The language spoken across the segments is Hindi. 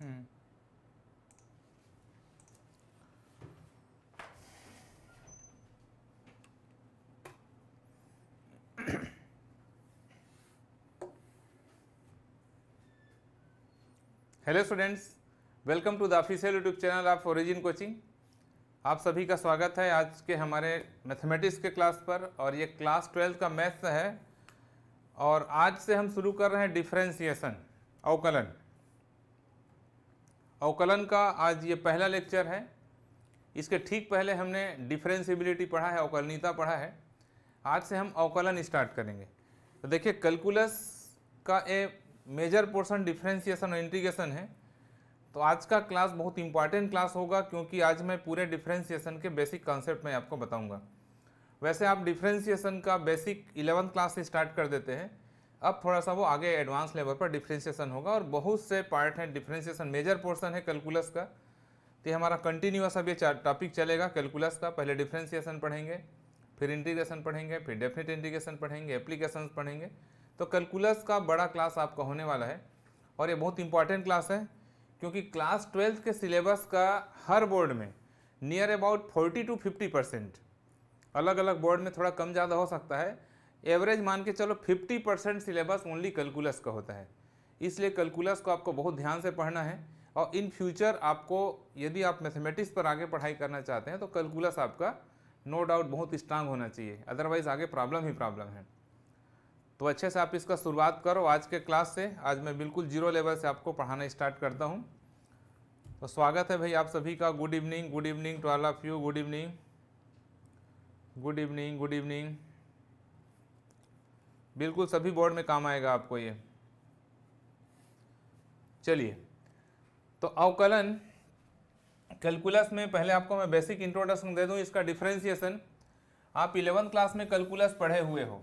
hello students welcome to the official YouTube channel of origin coaching आप सभी का स्वागत है आज के हमारे मैथमेटिक्स के क्लास पर और ये क्लास ट्वेल्थ का मैथ्स है और आज से हम शुरू कर रहे हैं डिफ्रेंसिएशन अवकलन अवकलन का आज ये पहला लेक्चर है इसके ठीक पहले हमने डिफ्रेंसिबिलिटी पढ़ा है अवकलनीता पढ़ा है आज से हम अवकलन स्टार्ट करेंगे तो देखिए कैलकुलस का ए मेजर पोर्शन डिफ्रेंसिएशन और इंटीग्रेशन है तो आज का क्लास बहुत इंपॉर्टेंट क्लास होगा क्योंकि आज मैं पूरे डिफ्रेंसिएशन के बेसिक कॉन्सेप्ट में आपको बताऊंगा वैसे आप डिफ्रेंसिएशन का बेसिक इलेवंथ क्लास से स्टार्ट कर देते हैं अब थोड़ा सा वो आगे एडवांस लेवल पर डिफ्रेंशिएशन होगा और बहुत से पार्ट हैं डिफ्रेंशिएशन मेजर पोर्शन है कैलकुलस का तो हमारा कंटिन्यूस अब ये टॉपिक चलेगा कैलकुलस का पहले डिफ्रेंशिएशन पढ़ेंगे फिर इंटीग्रेशन पढ़ेंगे फिर डेफिनेट इंटीग्रेशन पढ़ेंगे एप्लीकेशन पढ़ेंगे तो कैलकुलस का बड़ा क्लास आपका होने वाला है और ये बहुत इंपॉर्टेंट क्लास है क्योंकि क्लास ट्वेल्थ के सिलेबस का हर बोर्ड में near about forty to fifty percent अलग अलग बोर्ड में थोड़ा कम ज़्यादा हो सकता है एवरेज मान के चलो 50 परसेंट सिलेबस ओनली कैलकुलस का होता है इसलिए कैलकुलस को आपको बहुत ध्यान से पढ़ना है और इन फ्यूचर आपको यदि आप मैथमेटिक्स पर आगे पढ़ाई करना चाहते हैं तो कैलकुलस आपका नो डाउट बहुत स्ट्रांग होना चाहिए अदरवाइज़ आगे प्रॉब्लम ही प्रॉब्लम है तो अच्छे से आप इसका शुरुआत करो आज के क्लास से आज मैं बिल्कुल जीरो लेवल से आपको पढ़ाना स्टार्ट करता हूँ तो स्वागत है भाई आप सभी का good evening good evening to all of you good evening good evening good evening बिल्कुल सभी बोर्ड में काम आएगा आपको ये चलिए तो अवकलन कैलकुलस में पहले आपको मैं बेसिक इंट्रोडक्शन दे दूं इसका डिफ्रेंसिएशन आप इलेवंथ क्लास में कैलकुलस पढ़े हुए हो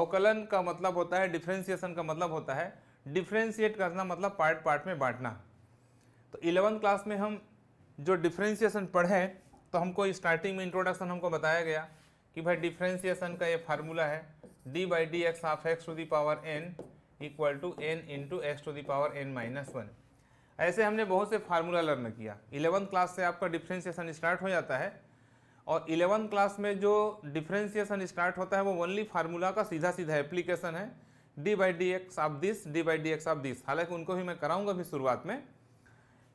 अवकलन का मतलब होता है डिफ्रेंसिएशन का मतलब होता है डिफ्रेंशिएट करना मतलब पार्ट पार्ट में बांटना तो इलेवंथ क्लास में हम जो डिफ्रेंशिएशन पढ़े तो हमको स्टार्टिंग में इंट्रोडक्शन हमको बताया गया कि भाई डिफ्रेंशिएशन का ये फार्मूला है d by d x half x to the power n equal to n into x to the power n minus one ऐसे हमने बहुत से फार्मूला लर्न किया इलेवंथ क्लास से आपका डिफ्रेंसिएसन स्टार्ट हो जाता है और इलेवंथ क्लास में जो डिफ्रेंसिएसन स्टार्ट होता है वो ओनली फार्मूला का सीधा सीधा एप्लीकेशन है d by d x of this d by d x of this हालांकि उनको भी मैं कराऊंगा भी शुरुआत में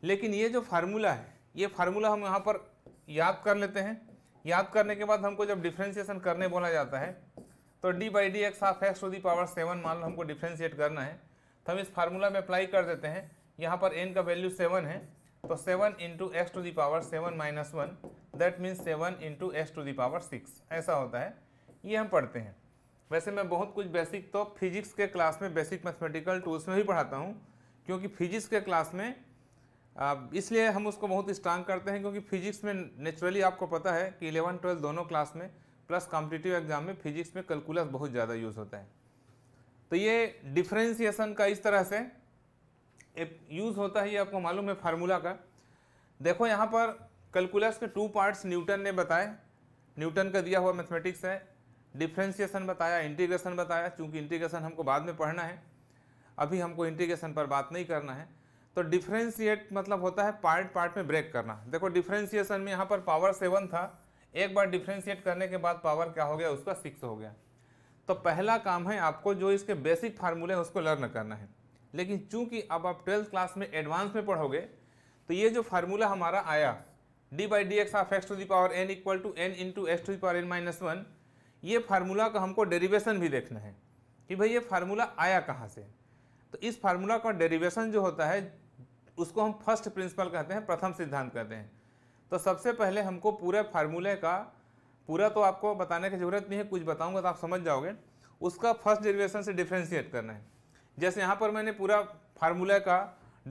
लेकिन ये जो फार्मूला है ये फार्मूला हम यहाँ पर याद कर लेते हैं याद करने के बाद हमको जब डिफ्रेंसिएशन करने बोला जाता है तो d by d x of x to the power seven मान लो हमको डिफ्रेंशिएट करना है तो हम इस फार्मूला में अप्लाई कर देते हैं यहाँ पर एन का वैल्यू सेवन है तो seven into x to the power seven minus one that means seven into x to the power six ऐसा होता है ये हम पढ़ते हैं वैसे मैं बहुत कुछ बेसिक तो फिजिक्स के क्लास में बेसिक मैथमेटिकल टूल्स में भी पढ़ाता हूँ क्योंकि फिजिक्स के क्लास में इसलिए हम उसको बहुत स्ट्रांग करते हैं क्योंकि फिजिक्स में नेचुरली आपको पता है कि इलेवन ट्वेल्थ दोनों क्लास में प्लस कॉम्पिटिटिव एग्जाम में फिजिक्स में कैलकुलस बहुत ज़्यादा यूज़ होता है तो ये डिफ्रेंसिएशन का इस तरह से यूज़ होता है ये आपको मालूम है फार्मूला का देखो यहाँ पर कैलकुलस के टू पार्ट्स न्यूटन ने बताए न्यूटन का दिया हुआ मैथमेटिक्स है डिफ्रेंसिएशन बताया इंटीग्रेशन बताया चूँकि इंटीग्रेशन हमको बाद में पढ़ना है अभी हमको इंटीग्रेशन पर बात नहीं करना है तो डिफ्रेंशिएट मतलब होता है पार्ट पार्ट में ब्रेक करना देखो डिफ्रेंशिएशन में यहाँ पर पावर सेवन था एक बार डिफ्रेंशिएट करने के बाद पावर क्या हो गया उसका सिक्स हो गया तो पहला काम है आपको जो इसके बेसिक फार्मूले हैं उसको लर्न करना है लेकिन चूंकि अब आप ट्वेल्थ क्लास में एडवांस में पढ़ोगे तो ये जो फार्मूला हमारा आया d by d x of x to the power n equal to n into x to the power n minus one ये फार्मूला का हमको डेरिवेशन भी देखना है कि भाई ये फार्मूला आया कहाँ से तो इस फार्मूला का डेरिवेशन जो होता है उसको हम फर्स्ट प्रिंसिपल कहते हैं प्रथम सिद्धांत कहते हैं तो सबसे पहले हमको पूरे फार्मूले का पूरा तो आपको बताने की ज़रूरत नहीं है कुछ बताऊंगा तो आप समझ जाओगे उसका फर्स्ट डेरिवेशन से डिफ्रेंशिएट करना है जैसे यहाँ पर मैंने पूरा फार्मूला का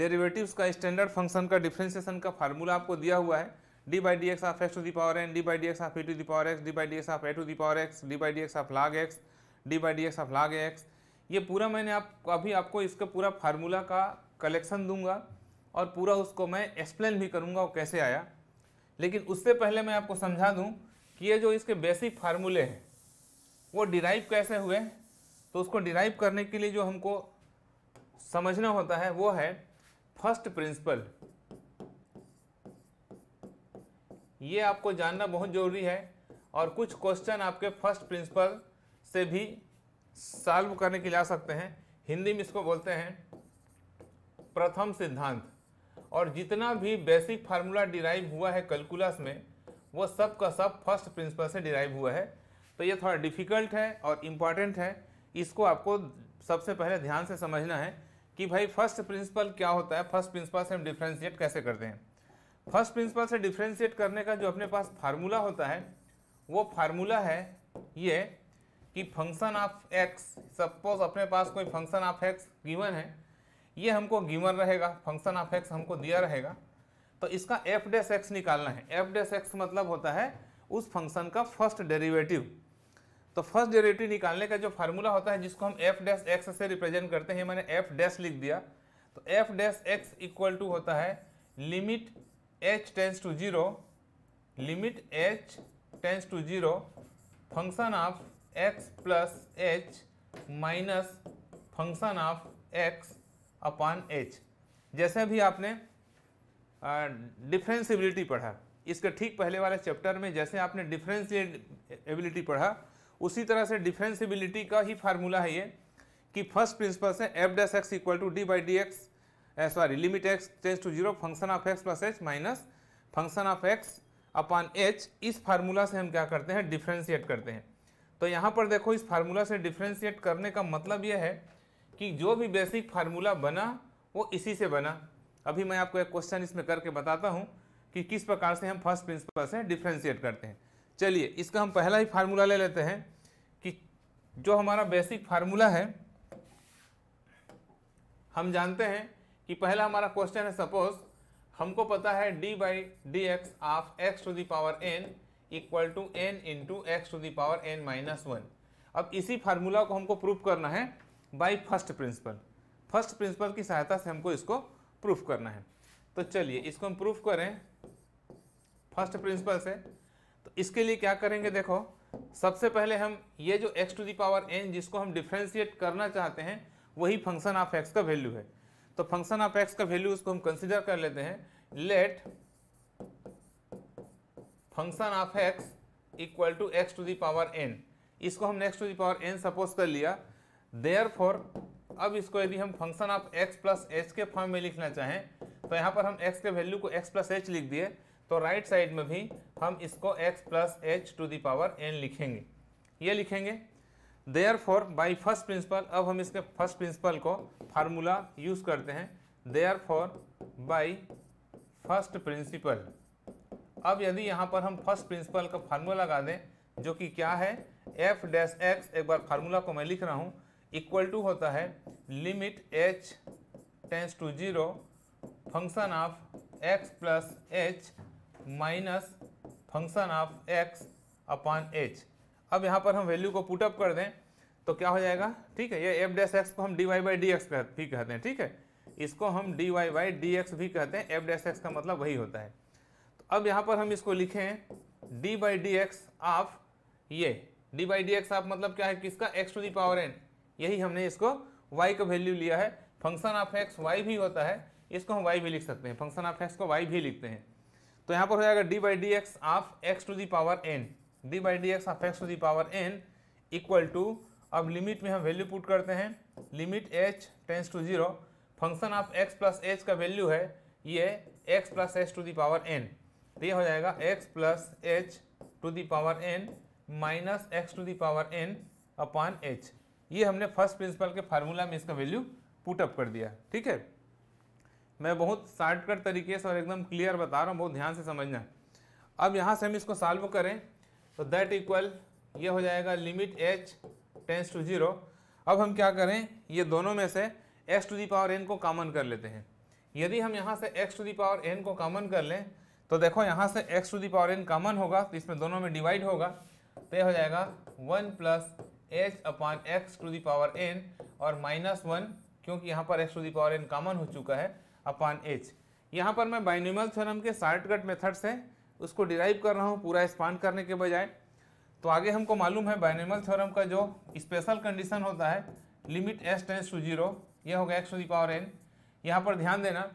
डेरिवेटिव्स का स्टैंडर्ड फंक्शन का डिफ्रेंशिएशन का फार्मूला आपको दिया हुआ है d by d x of x to the power n d by d x of a to the power x d by d x of a to the power x d by d x of log x d by d x of log x ये पूरा मैंने आप अभी आपको इसका पूरा फार्मूला का कलेक्शन दूंगा और पूरा उसको मैं एक्सप्लेन भी करूँगा वो कैसे आया लेकिन उससे पहले मैं आपको समझा दूं कि ये जो इसके बेसिक फार्मूले हैं वो डिराइव कैसे हुए तो उसको डिराइव करने के लिए जो हमको समझना होता है वो है फर्स्ट प्रिंसिपल ये आपको जानना बहुत ज़रूरी है और कुछ क्वेश्चन आपके फर्स्ट प्रिंसिपल से भी सॉल्व करने के लिए आ सकते हैं हिंदी में इसको बोलते हैं प्रथम सिद्धांत और जितना भी बेसिक फार्मूला डिराइव हुआ है कैलकुलस में वो सब का सब फर्स्ट प्रिंसिपल से डिराइव हुआ है तो ये थोड़ा डिफ़िकल्ट है और इम्पॉर्टेंट है इसको आपको सबसे पहले ध्यान से समझना है कि भाई फर्स्ट प्रिंसिपल क्या होता है फर्स्ट प्रिंसिपल से हम डिफ्रेंशिएट कैसे करते हैं फर्स्ट प्रिंसिपल से डिफ्रेंशिएट करने का जो अपने पास फार्मूला होता है वो फार्मूला है ये कि फंक्शन ऑफ एक्स सपोज अपने पास कोई फंक्शन ऑफ एक्स गिवन है ये हमको गिवन रहेगा फंक्शन ऑफ एक्स हमको दिया रहेगा तो इसका एफ डेस एक्स निकालना है एफ डेस एक्स मतलब होता है उस फंक्शन का फर्स्ट डेरिवेटिव तो फर्स्ट डेरिवेटिव निकालने का जो फार्मूला होता है जिसको हम एफ डैश एक्स से रिप्रेजेंट करते हैं मैंने एफ डैश लिख दिया तो f dash x equal to होता है limit h tends to zero limit h tends to zero function of x plus h minus function of x upon h जैसे अभी आपने डिफ्रेंसिबिलिटी पढ़ा इसके ठीक पहले वाले चैप्टर में जैसे आपने डिफ्रेंसिएबिलिटी पढ़ा उसी तरह से डिफ्रेंसिबिलिटी का ही फार्मूला है ये कि फर्स्ट प्रिंसिपल से f dash x equal to d by d x sorry limit x tends to zero function of x plus h minus function of x upon h इस फार्मूला से हम क्या करते हैं डिफ्रेंशिएट करते हैं तो यहाँ पर देखो इस फार्मूला से डिफ्रेंशिएट करने का मतलब यह है कि जो भी बेसिक फार्मूला बना वो इसी से बना अभी मैं आपको एक क्वेश्चन इसमें करके बताता हूँ कि किस प्रकार से हम फर्स्ट प्रिंसिपल से डिफ्रेंशिएट करते हैं चलिए इसका हम पहला ही फार्मूला ले लेते हैं कि जो हमारा बेसिक फार्मूला है हम जानते हैं कि पहला हमारा क्वेश्चन है सपोज हमको पता है d by d x of x to the power n equal to n into x to the power n minus one अब इसी फार्मूला को हमको प्रूव करना है by first principle first principle की सहायता से हमको इसको प्रूफ करना है तो चलिए इसको हम प्रूफ करें फर्स्ट प्रिंसिपल से तो इसके लिए क्या करेंगे देखो सबसे पहले हम ये जो x to the power n जिसको हम डिफ्रेंशिएट करना चाहते हैं वही फंक्शन ऑफ x का वैल्यू है तो फंक्शन ऑफ x का वैल्यू उसको हम कंसिडर कर लेते हैं let function of x equal to x to the power n इसको हम next to the power n suppose कर लिया देयर अब इसको यदि हम function of x plus h के फॉर्म में लिखना चाहें तो यहाँ पर हम x के वैल्यू को x प्लस एच लिख दिए तो राइट साइड में भी हम इसको x plus h to the power n लिखेंगे ये लिखेंगे therefore by first principle अब हम इसके फर्स्ट प्रिंसिपल को फार्मूला यूज़ करते हैं therefore by first principle अब यदि यहाँ पर हम फर्स्ट प्रिंसिपल का फार्मूला लगा दें जो कि क्या है एफ डैश एक्स एक बार फार्मूला को मैं लिख रहा हूँ इक्वल टू होता है limit h tends to zero function of x plus h minus function of x upon h अब यहाँ पर हम वैल्यू को पुटअप कर दें तो क्या हो जाएगा ठीक है ये एफ डैस एक्स को हम d y by d x भी कहते हैं ठीक है इसको हम d y by d x भी कहते हैं एफ डैस एक्स का मतलब वही होता है तो अब यहाँ पर हम इसको लिखें d by d x of ये d by d x of मतलब क्या है किसका x to the power n यही हमने इसको वाई का वैल्यू लिया है फंक्शन ऑफ एक्स वाई भी होता है इसको हम वाई भी लिख सकते हैं फंक्शन ऑफ एक्स को वाई भी लिखते हैं तो यहाँ पर हो जाएगा d by d x of x to the power n d by d x of x to the power n equal to अब लिमिट में हम वैल्यू पुट करते हैं limit h tends to zero function of x plus h का वैल्यू है ये x plus h to the power n तो ये हो जाएगा x plus h to the power n minus x to the power n upon h ये हमने फर्स्ट प्रिंसिपल के फार्मूला में इसका वैल्यू पुटअप कर दिया ठीक है मैं बहुत शॉर्टकट तरीके से और एकदम क्लियर बता रहा हूँ बहुत ध्यान से समझना अब यहाँ से हम इसको सॉल्व करें तो दैट इक्वल ये हो जाएगा limit h tends to zero अब हम क्या करें ये दोनों में से x to the power n को कॉमन कर लेते हैं यदि हम यहाँ से x to the power n को कॉमन कर लें तो देखो यहाँ से x to the power n common होगा तो इसमें दोनों में डिवाइड होगा तो यह हो जाएगा one plus h upon x to the power n और माइनस वन क्योंकि यहाँ पर x to power n common हो चुका है अपॉन एच यहाँ पर मैं बाइनोमियल थ्योरम के शॉर्टकट मेथड से उसको डिराइव कर रहा हूँ पूरा स्पान करने के बजाय तो आगे हमको मालूम है बाइनोमियल थ्योरम का जो स्पेशल कंडीशन होता है limit s tends to zero यह होगा एक्स टू दावर एन यहाँ पर ध्यान देना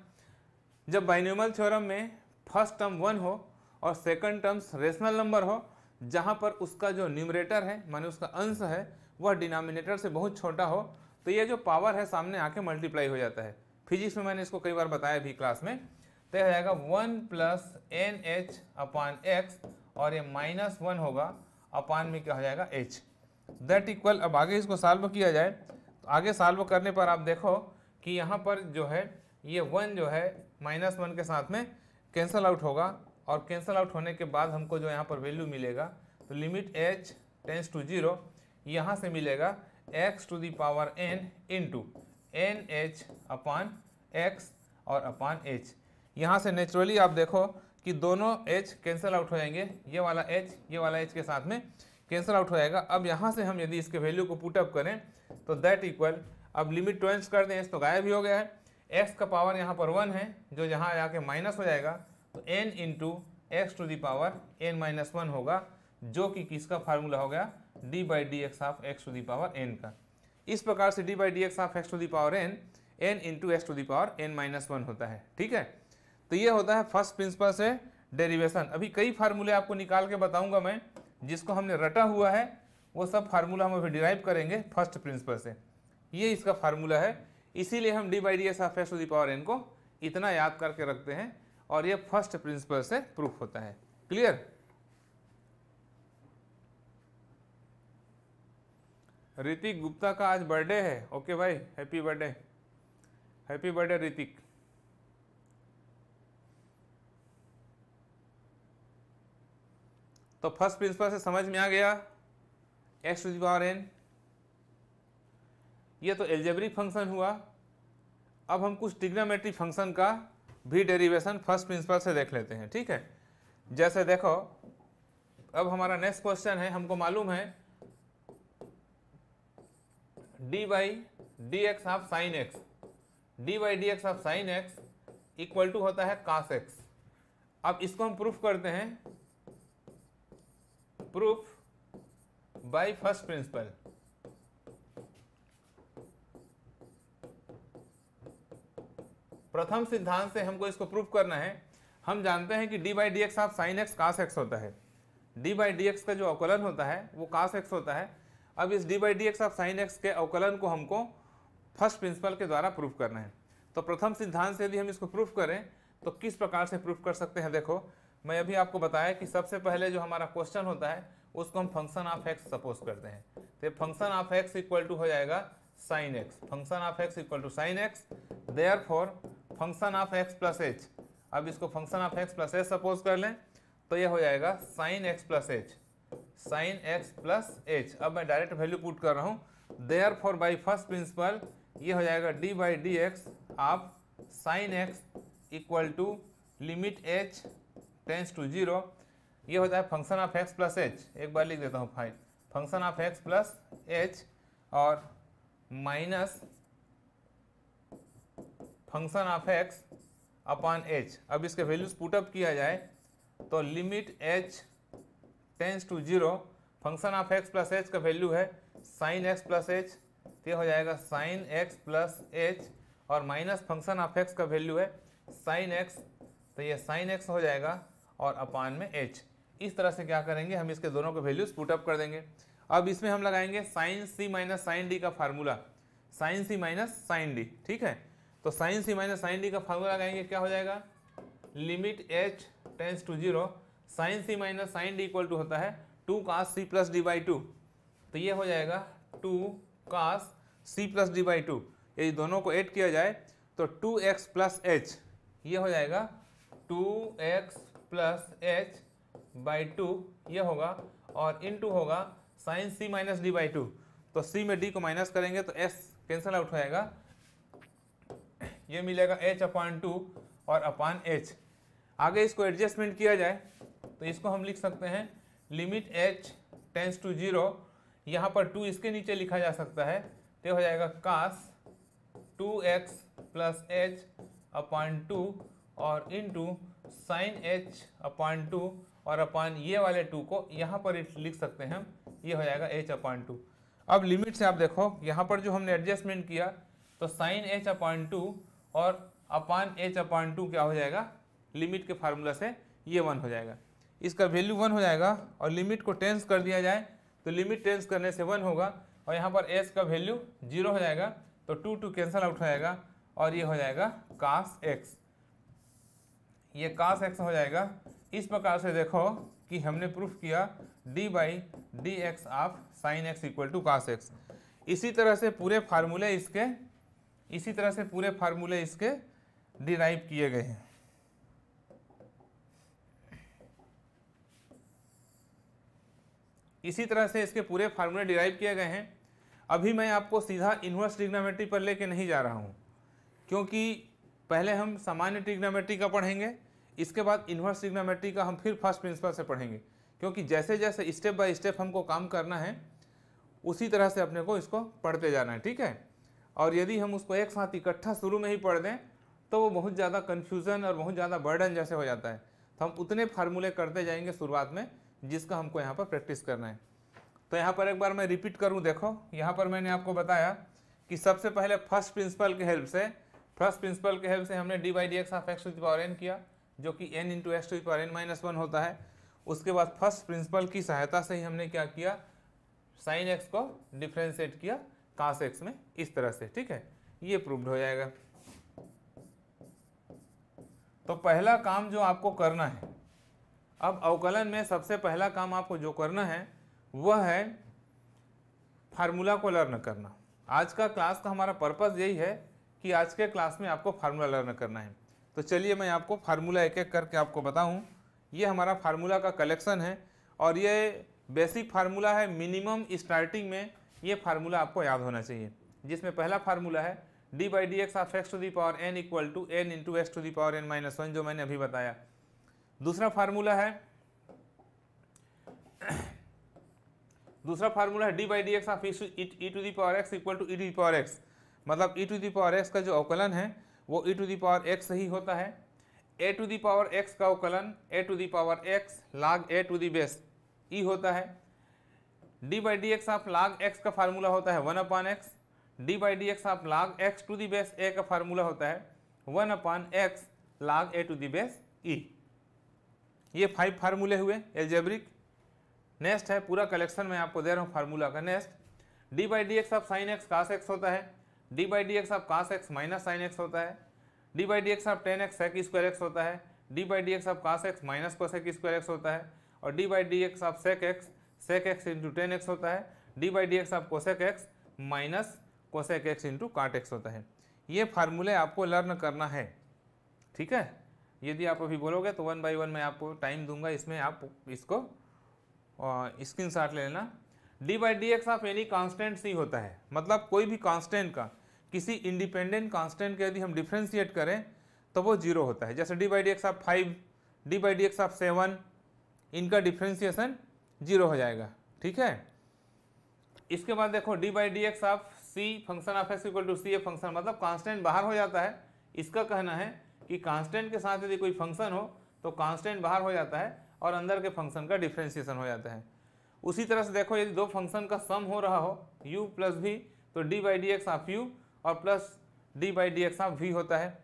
जब बाइनोमियल थ्योरम में फर्स्ट टर्म वन हो और सेकंड टर्म्स रेशनल नंबर हो जहाँ पर उसका जो न्यूमरेटर है माने उसका अंश है वह डिनोमिनेटर से बहुत छोटा हो तो यह जो पावर है सामने आके मल्टीप्लाई हो जाता है फिजिक्स में मैंने इसको कई बार बताया भी क्लास में तो यह जाएगा one plus n h upon x और ये माइनस वन होगा अपान में क्या हो जाएगा एच दैट इक्वल अब आगे इसको सॉल्व किया जाए तो आगे सॉल्व करने पर आप देखो कि यहाँ पर जो है ये वन जो है माइनस वन के साथ में कैंसल आउट होगा और कैंसल आउट होने के बाद हमको जो यहाँ पर वैल्यू मिलेगा तो limit h tends to zero यहाँ से मिलेगा x to the power n into n h upon x और अपान एच यहाँ से नेचुरली आप देखो कि दोनों एच कैंसल आउट हो जाएंगे ये वाला एच ये वाला एच के साथ में कैंसल आउट हो जाएगा अब यहाँ से हम यदि इसके वैल्यू को पुटअप करें तो दैट इक्वल अब लिमिट ट्वेंस कर दें तो गायब ही हो गया है एक्स का पावर यहाँ पर वन है जो यहाँ आके माइनस हो जाएगा तो n into x to the power n minus one होगा जो कि किसका फार्मूला हो गया d by d x of x to the power n का इस प्रकार से d by d x of x to the power n n into x to the power n minus one होता है ठीक है तो ये होता है फर्स्ट प्रिंसिपल से डेरिवेशन अभी कई फार्मूले आपको निकाल के बताऊंगा मैं जिसको हमने रटा हुआ है वो सब फार्मूला हम अभी डिराइव करेंगे फर्स्ट प्रिंसिपल से ये इसका फार्मूला है इसीलिए हम d by d s of x to the power n को इतना याद करके रखते हैं और ये फर्स्ट प्रिंसिपल से प्रूफ होता है क्लियर ऋतिक गुप्ता का आज बर्थडे है ओके भाई happy birthday happy birthday Hrithik तो फर्स्ट प्रिंसिपल से समझ में आ गया एक्स टू दावर एन ये तो एल्जेब्रिक फंक्शन हुआ अब हम कुछ ट्रिग्नोमेट्रिक फंक्शन का भी डेरिवेशन फर्स्ट प्रिंसिपल से देख लेते हैं ठीक है जैसे देखो अब हमारा नेक्स्ट क्वेश्चन है हमको मालूम है d by d x of sine x d by d x of sine x equal to होता है कास एक्स अब इसको हम प्रूफ करते हैं प्रूफ बाई फर्स्ट प्रिंसिपल प्रथम सिद्धांत से हमको इसको प्रूफ करना है हम जानते हैं कि d by d x of sine x cos x होता है डी बाई डी एक्स का जो अवकलन होता है वो कास एक्स होता है अब इस d by d x of sine x के अवकलन को हमको फर्स्ट प्रिंसिपल के द्वारा प्रूफ करना है तो प्रथम सिद्धांत से यदि हम इसको प्रूफ करें तो किस प्रकार से प्रूफ कर सकते हैं देखो मैं अभी आपको बताया कि सबसे पहले जो हमारा क्वेश्चन होता है उसको हम फंक्शन ऑफ एक्स सपोज करते हैं तो function of x equal to हो जाएगा sine x function of x equal to sine x therefore function of x plus h अब इसको function of x plus h suppose कर लें तो ये हो जाएगा sine x plus h sine x plus h अब मैं डायरेक्ट वैल्यू पुट कर रहा हूँ therefore by first principle ये हो जाएगा d by d x of sine x equal to limit h tends to zero ये होता है function of x plus h एक बार लिख देता हूँ fine function of x plus h और minus function of x upon h अब इसके वैल्यूज अप किया जाए तो limit h tends to zero function of x plus h का वैल्यू है साइन एक्स प्लस एच ये हो जाएगा साइन एक्स प्लस एच और माइनस फंक्शन ऑफ एक्स का वैल्यू है साइन एक्स तो ये साइन एक्स हो जाएगा और अपान में एच इस तरह से क्या करेंगे हम इसके दोनों के वैल्यूज पुटअप कर देंगे अब इसमें हम लगाएंगे sine c minus sine d का formula sine c minus sine d ठीक है तो sine c minus sine d का फार्मूला लगाएंगे क्या हो जाएगा limit h tends to zero sine c minus sine d equal to होता है two cos c plus d by two तो ये हो जाएगा two cos c plus d by two यदि दोनों को ऐड किया जाए तो टू एक्स प्लस एच ये हो जाएगा two x plus h by two ये होगा और इन टू होगा sine c minus d by two तो सी में डी को माइनस करेंगे तो एस कैंसिल आउट हो जाएगा ये मिलेगा एच अपान टू और अपान एच आगे इसको एडजस्टमेंट किया जाए तो इसको हम लिख सकते हैं limit h tends to zero यहाँ पर टू इसके नीचे लिखा जा सकता है तो हो जाएगा cos two x plus h upon two और into sine h upon two और अपान ये वाले टू को यहाँ पर लिख सकते हैं हम ये हो जाएगा एच अपान टू अब लिमिट से आप देखो यहाँ पर जो हमने एडजस्टमेंट किया तो साइन एच अपान टू और अपान एच अपान टू क्या हो जाएगा लिमिट के फार्मूला से ये वन हो जाएगा इसका वैल्यू वन हो जाएगा और लिमिट को टेंस कर दिया जाए तो लिमिट टेंस करने से वन होगा और यहाँ पर एस का वैल्यू जीरो हो जाएगा तो टू टू कैंसल आउट हो जाएगा और ये हो जाएगा कास एक्स ये कास एक्स हो जाएगा इस प्रकार से देखो कि हमने प्रूफ किया d by d x of sine x equal to cos x इसी तरह से पूरे फार्मूले इसके इसी तरह से पूरे फार्मूले इसके डिराइव किए गए हैं इसी तरह से इसके पूरे फार्मूले डिराइव किए गए हैं अभी मैं आपको सीधा इन्वर्स ट्रिग्नोमेट्री पर लेके नहीं जा रहा हूँ क्योंकि पहले हम सामान्य ट्रिग्नोमेट्री का पढ़ेंगे इसके बाद इन्वर्स ट्रिग्नोमेट्री का हम फिर फर्स्ट प्रिंसिपल से पढ़ेंगे क्योंकि जैसे जैसे स्टेप बाय स्टेप हमको काम करना है उसी तरह से अपने को इसको पढ़ते जाना है ठीक है और यदि हम उसको एक साथ इकट्ठा शुरू में ही पढ़ दें तो वो बहुत ज़्यादा कन्फ्यूज़न और बहुत ज़्यादा बर्डन जैसे हो जाता है तो हम उतने फार्मूले करते जाएंगे शुरुआत में जिसका हमको यहाँ पर प्रैक्टिस करना है तो यहाँ पर एक बार मैं रिपीट करूँ देखो यहाँ पर मैंने आपको बताया कि सबसे पहले फर्स्ट प्रिंसिपल के हेल्प से फर्स्ट प्रिंसिपल के हेल्प से हमने d by d x of x to power n किया जो कि n into x to power n minus one होता है उसके बाद फर्स्ट प्रिंसिपल की सहायता से ही हमने क्या किया साइन एक्स को डिफ्रेंशिएट किया काश एक्स में इस तरह से ठीक है ये प्रूव्ड हो जाएगा तो पहला काम जो आपको करना है अब अवकलन में सबसे पहला काम आपको जो करना है वह है फार्मूला को लर्न करना आज का क्लास का हमारा पर्पज़ यही है कि आज के क्लास में आपको फार्मूला लर्न करना है तो चलिए मैं आपको फार्मूला एक एक करके आपको बताऊं ये हमारा फार्मूला का कलेक्शन है और ये बेसिक फार्मूला है मिनिमम स्टार्टिंग में ये फार्मूला आपको याद होना चाहिए जिसमें पहला फार्मूला है d by d x of x to the power n equal to n into x to the power n minus one जो मैंने अभी बताया दूसरा फार्मूला है दूसरा फार्मूला है d by d x of e to the power x equal to e to the power x मतलब e to the power x का जो अवकलन है वो e to the power x ही होता है a to the power x का अवकलन a to the power x log a to the base e होता है d by d x of log x का फार्मूला होता है one upon x d by d x of log x to the base a का फार्मूला होता है one upon x log a to the base ई ये फाइव फार्मूले हुए एल्जेब्रिक नेक्स्ट है पूरा कलेक्शन मैं आपको दे रहा हूँ फार्मूला का next d by d x of sine x cos x होता है d by d x of cos x minus sine x होता है d by d x of tan x sec square x होता है d by d x of cos x minus cosec square x होता है और d by d x of sec x sec x into tan x होता है डी बाई डी एक्स आपको cosec x minus cosec x into cot x होता है ये फार्मूले आपको लर्न करना है ठीक है यदि आप अभी बोलोगे तो वन बाई वन मैं आपको टाइम दूंगा इसमें आप इसको स्क्रीन शॉट ले लेना d by d x of any constant c होता है मतलब कोई भी कांस्टेंट का किसी इंडिपेंडेंट कांस्टेंट का यदि हम डिफ्रेंशिएट करें तो वो जीरो होता है जैसे d by d x of five d by d x of seven इनका डिफ्रेंशिएसन जीरो हो जाएगा ठीक है इसके बाद देखो d by d x of c function of x equal to c a function मतलब कांस्टेंट बाहर हो जाता है इसका कहना है कि कांस्टेंट के साथ यदि कोई फंक्शन हो तो कांस्टेंट बाहर हो जाता है और अंदर के फंक्शन का डिफ्रेंशिएशन हो जाता है उसी तरह से देखो यदि दो फंक्शन का सम हो रहा हो यू प्लस भी तो d by d x of u और plus d by d x of v होता है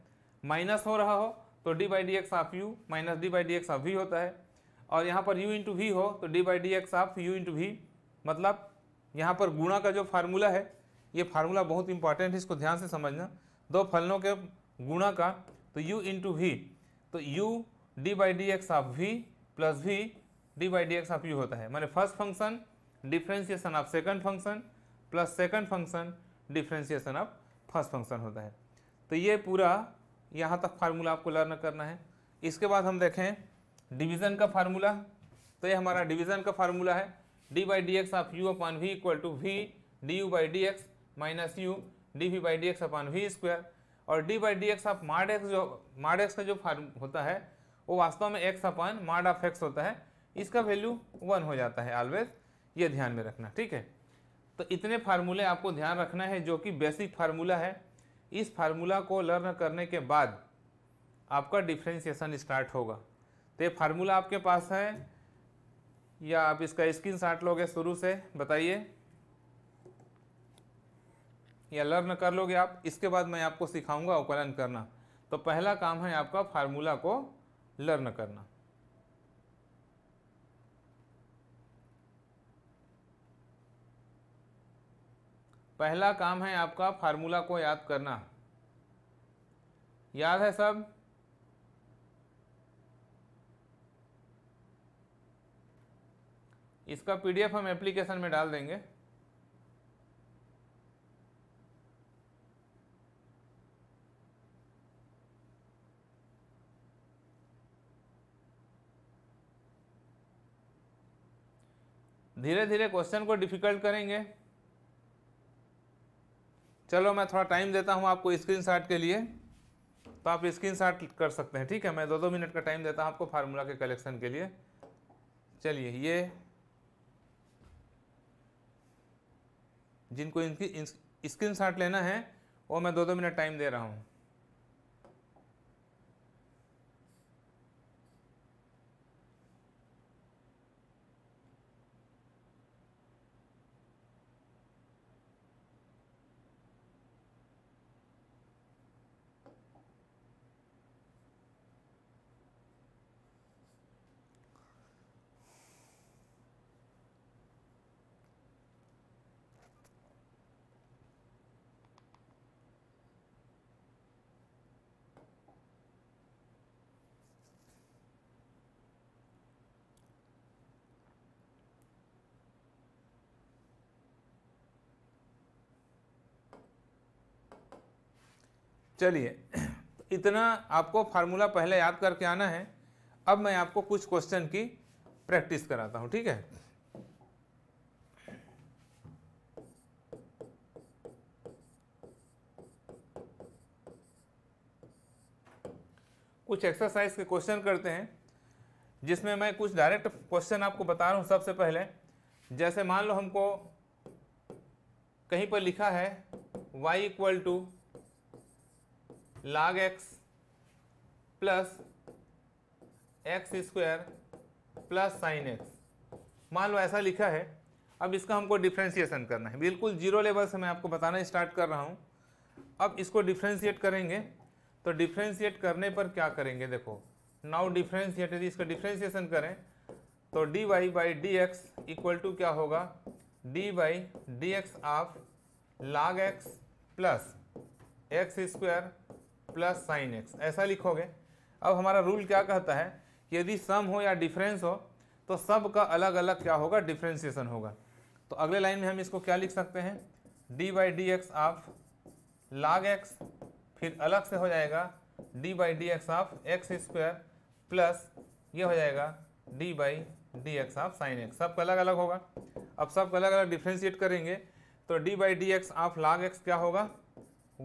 माइनस हो रहा हो तो d by d x of u minus d by d x of v होता है और यहाँ पर u इंटू वी हो तो d by d x of u into v मतलब यहाँ पर गुणा का जो फार्मूला है ये फार्मूला बहुत इंपॉर्टेंट है इसको ध्यान से समझना दो फलनों के गुणा का तो u इंटू वी तो u d by d x of v plus v d by d x of u होता है मैंने first function differentiation of second function plus second function differentiation of first function होता है तो ये पूरा यहाँ तक फार्मूला आपको लर्न करना है इसके बाद हम देखें डिवीजन का फार्मूला तो ये हमारा डिवीजन का फार्मूला है d by d x of u upon v equal to v d u by d x minus u d v by d x upon v square और d by d x of mod x जो माड एक्स का जो फार्म होता है वो वास्तव में x upon mod of x होता है इसका वैल्यू वन हो जाता है ऑलवेज ये ध्यान में रखना ठीक है तो इतने फार्मूले आपको ध्यान रखना है जो कि बेसिक फार्मूला है इस फार्मूला को लर्न करने के बाद आपका डिफ्रेंशिएशन स्टार्ट होगा तो ये फार्मूला आपके पास है या आप इसका स्क्रीन शॉट लोगे शुरू से बताइए या लर्न कर लोगे आप इसके बाद मैं आपको सिखाऊंगा अवकलन करना तो पहला काम है आपका फार्मूला को लर्न करना पहला काम है आपका फार्मूला को याद करना याद है सब इसका पीडीएफ हम एप्लीकेशन में डाल देंगे धीरे धीरे क्वेश्चन को डिफिकल्ट करेंगे चलो मैं थोड़ा टाइम देता हूं आपको स्क्रीनशॉट के लिए तो आप स्क्रीनशॉट कर सकते हैं ठीक है मैं दो दो मिनट का टाइम देता हूँ आपको फार्मूला के कलेक्शन के लिए चलिए ये जिनको इनकी स्क्रीन शॉट लेना है वो मैं दो दो मिनट टाइम दे रहा हूँ चलिए इतना आपको फार्मूला पहले याद करके आना है अब मैं आपको कुछ क्वेश्चन की प्रैक्टिस कराता हूँ ठीक है कुछ एक्सरसाइज के क्वेश्चन करते हैं जिसमें मैं कुछ डायरेक्ट क्वेश्चन आपको बता रहा हूँ सबसे पहले जैसे मान लो हमको कहीं पर लिखा है y equal to log x plus x square plus sine x मान लो ऐसा लिखा है अब इसका हमको डिफ्रेंशिएशन करना है बिल्कुल जीरो लेवल से मैं आपको बताना स्टार्ट कर रहा हूँ अब इसको डिफ्रेंशिएट करेंगे तो डिफ्रेंशिएट करने पर क्या करेंगे देखो नाउ डिफ्रेंशिएट यदि इसका डिफ्रेंशिएशन करें तो d y by d x equal to क्या होगा d by d x of log x plus x square plus sine x ऐसा लिखोगे अब हमारा रूल क्या कहता है कि यदि सम हो या डिफरेंस हो तो सब का अलग अलग क्या होगा डिफ्रेंसिएशन होगा तो अगले लाइन में हम इसको क्या लिख सकते हैं d by d x of log x फिर अलग से हो जाएगा d by d x of x square plus ये हो जाएगा d by d x of sine x सब अलग अलग होगा अब सब अलग अलग डिफ्रेंशिएट करेंगे तो d by d x of log x क्या होगा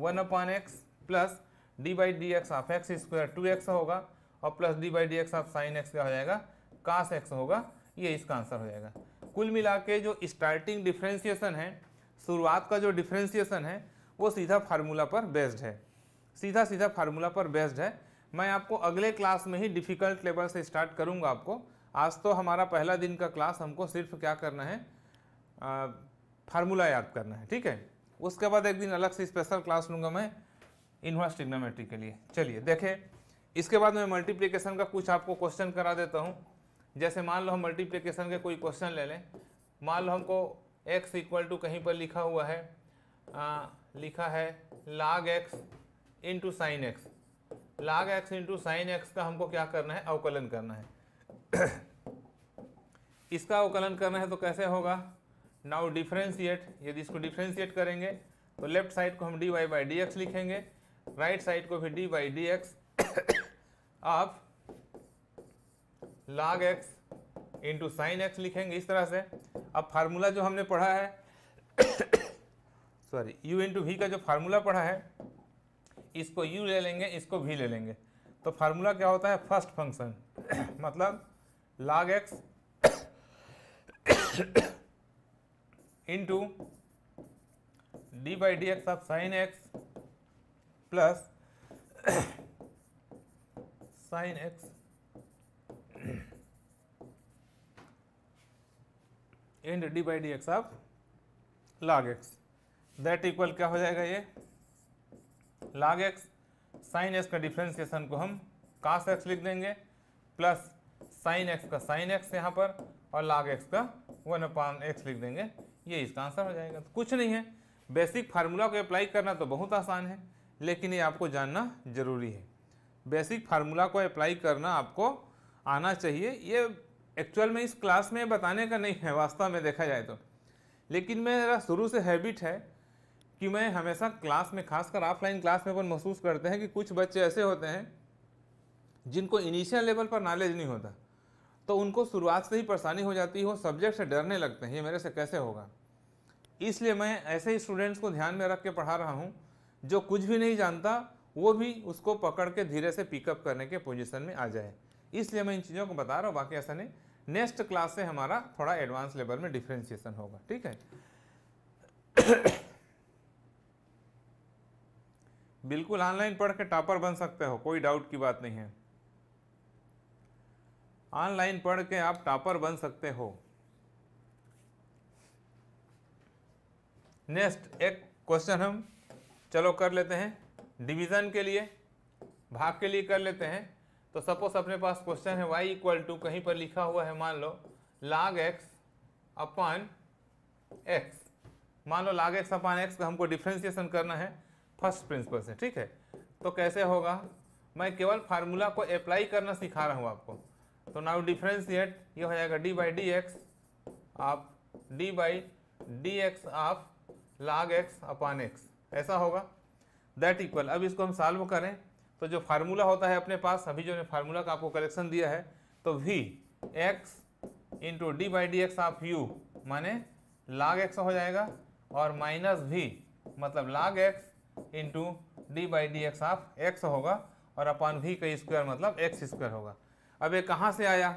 one upon x plus d by d x of x square two x होगा और plus d by d x of sine x का हो जाएगा कास एक्स होगा ये इसका आंसर हो जाएगा कुल मिला के जो स्टार्टिंग डिफ्रेंसीसन है शुरुआत का जो डिफ्रेंसीसन है वो सीधा फार्मूला पर बेस्ड है सीधा सीधा फार्मूला पर बेस्ड है मैं आपको अगले क्लास में ही डिफ़िकल्ट लेवल से स्टार्ट करूँगा आपको आज तो हमारा पहला दिन का क्लास हमको सिर्फ क्या करना है फार्मूला याद करना है ठीक है उसके बाद एक दिन अलग से स्पेशल क्लास लूँगा मैं इन्वर्स टिग्नोमेट्री के लिए चलिए देखें इसके बाद मैं मल्टीप्लिकेशन का कुछ आपको क्वेश्चन करा देता हूँ जैसे मान लो हम मल्टीप्लिकेशन के कोई क्वेश्चन ले लें मान लो हमको एक्स इक्वल टू कहीं पर लिखा हुआ है आ, लिखा है log x into sine x log x into sine x का हमको क्या करना है अवकलन करना है इसका अवकलन करना है तो कैसे होगा नाउ डिफ्रेंशिएट यदि इसको डिफ्रेंशिएट करेंगे तो लेफ्ट साइड को हम d y by d x लिखेंगे राइट साइड को भी डी बाई डी एक्स आप log x into sine x लिखेंगे इस तरह से अब फार्मूला जो हमने पढ़ा है सॉरी u इंटू वी का जो फार्मूला पढ़ा है इसको u ले लेंगे इसको v ले लेंगे तो फार्मूला क्या होता है फर्स्ट फंक्शन मतलब log x into d by d x of sine x plus sine x and d by d x of log x that equal क्या हो जाएगा ये लॉग एक्स साइन एक्स का डिफ्रेंसिएशन को हम कास एक्स लिख देंगे प्लस साइन एक्स का साइन एक्स यहाँ पर और लाग एक्स का वन अपॉन एक्स लिख देंगे ये इसका आंसर हो जाएगा तो कुछ नहीं है बेसिक फार्मूला को अप्लाई करना तो बहुत आसान है लेकिन ये आपको जानना ज़रूरी है बेसिक फार्मूला को अप्लाई करना आपको आना चाहिए ये एक्चुअल में इस क्लास में बताने का नहीं है वास्तव में देखा जाए तो लेकिन मेरा शुरू से हैबिट है कि मैं हमेशा क्लास में खासकर ऑफलाइन क्लास में अपन महसूस करते हैं कि कुछ बच्चे ऐसे होते हैं जिनको इनिशियल लेवल पर नॉलेज नहीं होता तो उनको शुरुआत से ही परेशानी हो जाती है वो सब्जेक्ट से डरने लगते हैं ये मेरे से कैसे होगा इसलिए मैं ऐसे ही स्टूडेंट्स को ध्यान में रख के पढ़ा रहा हूँ जो कुछ भी नहीं जानता वो भी उसको पकड़ के धीरे से पिकअप करने के पोजिशन में आ जाए इसलिए मैं इन चीज़ों को बता रहा हूँ बाकी ऐसा नहीं नेक्स्ट क्लास से हमारा थोड़ा एडवांस लेवल में डिफ्रेंशिएशन होगा ठीक है बिल्कुल ऑनलाइन पढ़ के टॉपर बन सकते हो कोई डाउट की बात नहीं है ऑनलाइन पढ़ के आप टॉपर बन सकते हो नेक्स्ट एक क्वेश्चन हम चलो कर लेते हैं डिवीज़न के लिए भाग के लिए कर लेते हैं तो सपोज अपने पास क्वेश्चन है वाई इक्वल टू कहीं पर लिखा हुआ है मान लो लाग एक्स अपन एक्स मान लो लाग एक्स अपान एक्स का हमको डिफ्रेंसिएशन करना है फर्स्ट प्रिंसिपल से ठीक है तो कैसे होगा मैं केवल फार्मूला को अप्लाई करना सिखा रहा हूँ आपको तो नाउ डिफ्रेंशिएट ये हो जाएगा डी बाई डी एक्स आप डी बाई डी एक्स आप लाग एक्स अपान एक्स ऐसा होगा दैट इक्वल अब इसको हम साल्व करें तो जो फार्मूला होता है अपने पास अभी जो फार्मूला का आपको कलेक्शन दिया है तो v x into d by d x of u माने लाग एक्स हो जाएगा और माइनस भी मतलब log x into d by d x of x होगा और अपान वी का स्क्वायर मतलब एक्स स्क्वायर होगा अब ये कहाँ से आया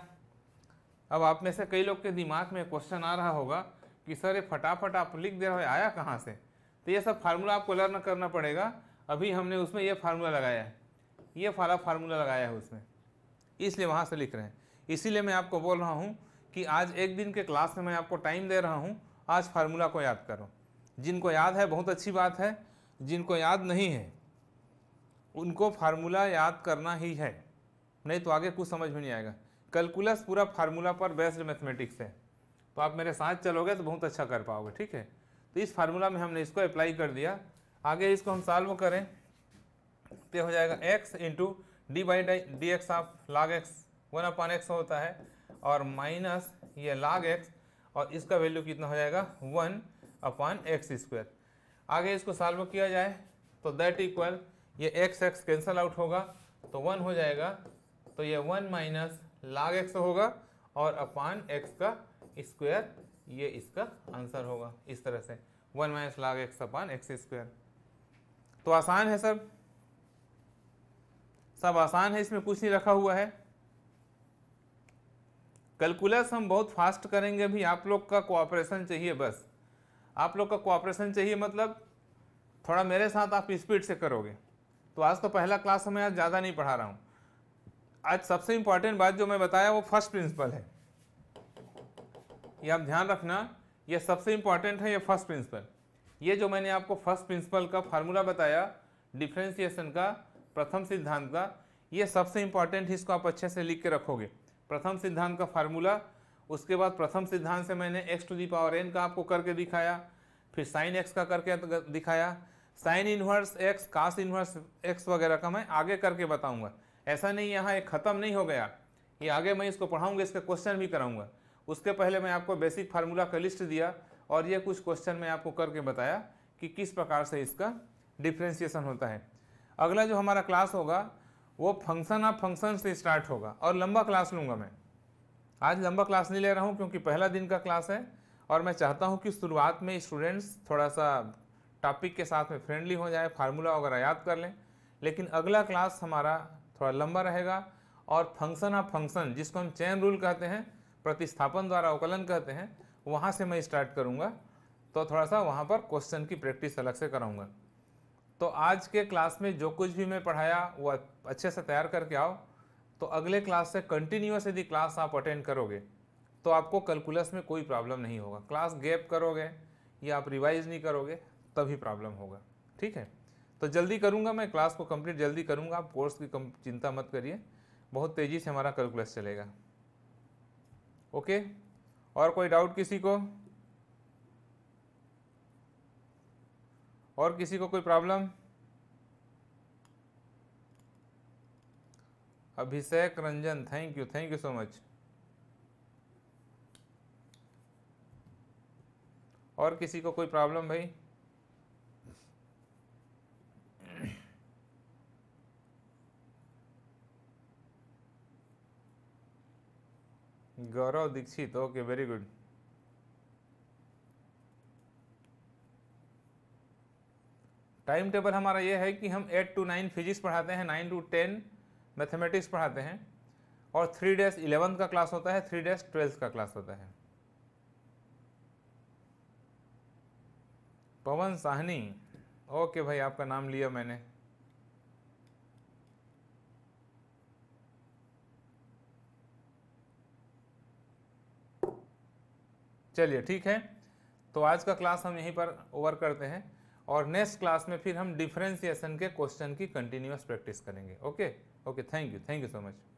अब आप में से कई लोग के दिमाग में क्वेश्चन आ रहा होगा कि सर ये फटाफट आप लिख दे रहे हो आया कहाँ से तो ये सब फार्मूला आपको लर्न करना पड़ेगा अभी हमने उसमें ये फार्मूला लगाया है ये फाला फार्मूला लगाया है उसमें इसलिए वहाँ से लिख रहे हैं इसीलिए मैं आपको बोल रहा हूँ कि आज एक दिन के क्लास में मैं आपको टाइम दे रहा हूँ आज फार्मूला को याद करो जिनको याद है बहुत अच्छी बात है जिनको याद नहीं है उनको फार्मूला याद करना ही है नहीं तो आगे कुछ समझ में नहीं आएगा कैलकुलस पूरा फार्मूला पर बेस्ड मैथमेटिक्स है तो आप मेरे साथ चलोगे तो बहुत अच्छा कर पाओगे ठीक है तो इस फार्मूला में हमने इसको अप्लाई कर दिया आगे इसको हम सॉल्व करें तो हो जाएगा एक्स इंटू डी बाई डाई d x of log x one upon x होता है और माइनस ये लाग एक्स और इसका वैल्यू कितना हो जाएगा वन अपॉन एक्स स्क्वायर आगे इसको सॉल्व किया जाए तो दैट इक्वल ये एक्स एक्स कैंसल आउट होगा तो वन हो जाएगा तो ये वन माइनस लाग एक्स होगा और अपॉन एक्स का स्क्वायर ये इसका आंसर होगा इस तरह से one minus log x upon x square तो आसान है सब सब आसान है इसमें कुछ नहीं रखा हुआ है कैलकुलस हम बहुत फास्ट करेंगे अभी आप लोग का कोऑपरेशन चाहिए बस आप लोग का कोऑपरेशन चाहिए मतलब थोड़ा मेरे साथ आप स्पीड से करोगे तो आज तो पहला क्लास में आज ज़्यादा नहीं पढ़ा रहा हूँ आज सबसे इम्पॉर्टेंट बात जो मैं बताया वो फर्स्ट प्रिंसिपल है ये आप ध्यान रखना ये सबसे इम्पॉर्टेंट है ये फर्स्ट प्रिंसिपल ये जो मैंने आपको फर्स्ट प्रिंसिपल का फार्मूला बताया डिफ्रेंसिएशन का प्रथम सिद्धांत का ये सबसे इम्पॉर्टेंट है इसको आप अच्छे से लिख के रखोगे प्रथम सिद्धांत का फार्मूला उसके बाद प्रथम सिद्धांत से मैंने x to the power n का आपको करके दिखाया फिर साइन एक्स का करके दिखाया sine inverse x cos inverse x वगैरह का मैं आगे करके बताऊंगा ऐसा नहीं यहाँ एक ख़त्म नहीं हो गया ये आगे मैं इसको पढ़ाऊंगा इसका क्वेश्चन भी कराऊंगा उसके पहले मैं आपको बेसिक फार्मूला का लिस्ट दिया और ये कुछ क्वेश्चन मैं आपको करके बताया कि किस प्रकार से इसका डिफ्रेंसिएसन होता है अगला जो हमारा क्लास होगा वो फंक्शन ऑफ फंक्शन से स्टार्ट होगा और लंबा क्लास लूँगा मैं आज लंबा क्लास नहीं ले रहा हूँ क्योंकि पहला दिन का क्लास है और मैं चाहता हूँ कि शुरुआत में स्टूडेंट्स थोड़ा सा टॉपिक के साथ में फ्रेंडली हो जाए फार्मूला वगैरह याद कर लें लेकिन अगला क्लास हमारा थोड़ा लंबा रहेगा और फंक्शन ऑफ फंक्शन जिसको हम चैन रूल कहते हैं प्रतिस्थापन द्वारा अवकलन कहते हैं वहाँ से मैं स्टार्ट करूँगा तो थोड़ा सा वहाँ पर क्वेश्चन की प्रैक्टिस अलग से कराऊँगा तो आज के क्लास में जो कुछ भी मैं पढ़ाया वो अच्छे से तैयार करके आओ तो अगले क्लास से कंटिन्यूस यदि क्लास आप अटेंड करोगे तो आपको कैलकुलस में कोई प्रॉब्लम नहीं होगा क्लास गैप करोगे या आप रिवाइज नहीं करोगे तभी प्रॉब्लम होगा ठीक है तो जल्दी करूँगा मैं क्लास को कंप्लीट जल्दी करूँगा आप कोर्स की कम चिंता मत करिए बहुत तेज़ी से हमारा कैलकुलस चलेगा ओके और कोई डाउट किसी को और किसी को कोई problem Abhishek Ranjan thank you thank you so much और किसी को कोई प्रॉब्लम भाई Gaurav Dikshit okay very good time table हमारा ये है कि हम एट टू नाइन फिजिक्स पढ़ाते हैं नाइन टू टेन मैथमेटिक्स पढ़ाते हैं और थ्री डेज इलेवंथ का क्लास होता है थ्री डेज ट्वेल्थ का क्लास होता है पवन साहनी ओके भाई आपका नाम लिया मैंने चलिए ठीक है तो आज का क्लास हम यहीं पर ओवर करते हैं और नेक्स्ट क्लास में फिर हम डिफ्रेंसिएशन के क्वेश्चन की कंटिन्यूस प्रैक्टिस करेंगे okay okay thank you thank you so much